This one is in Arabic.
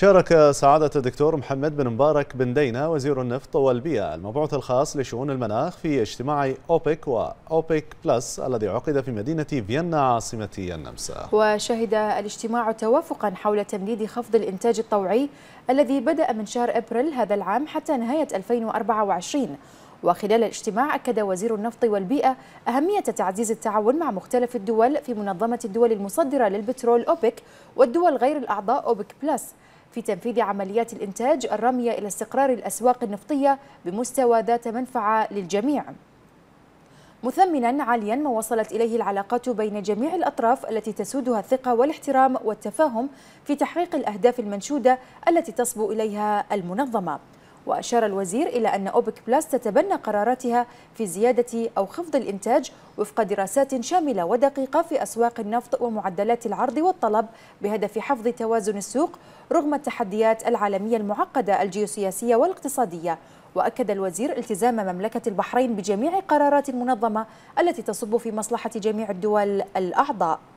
شارك سعادة الدكتور محمد بن مبارك بن دينا وزير النفط والبيئة المبعوث الخاص لشؤون المناخ في اجتماع أوبك وأوبك بلس الذي عقد في مدينة فيينا عاصمة النمسا وشهد الاجتماع توافقا حول تمديد خفض الإنتاج الطوعي الذي بدأ من شهر أبريل هذا العام حتى نهاية 2024 وخلال الاجتماع أكد وزير النفط والبيئة أهمية تعزيز التعاون مع مختلف الدول في منظمة الدول المصدرة للبترول أوبك والدول غير الأعضاء أوبك بلس في تنفيذ عمليات الإنتاج الرامية إلى استقرار الأسواق النفطية بمستوى ذات منفعة للجميع مثمنا عاليا ما وصلت إليه العلاقات بين جميع الأطراف التي تسودها الثقة والاحترام والتفاهم في تحقيق الأهداف المنشودة التي تصبو إليها المنظمة وأشار الوزير إلى أن أوبك بلس تتبنى قراراتها في زيادة أو خفض الإنتاج وفق دراسات شاملة ودقيقة في أسواق النفط ومعدلات العرض والطلب بهدف حفظ توازن السوق رغم التحديات العالمية المعقدة الجيوسياسية والاقتصادية وأكد الوزير التزام مملكة البحرين بجميع قرارات المنظمة التي تصب في مصلحة جميع الدول الأعضاء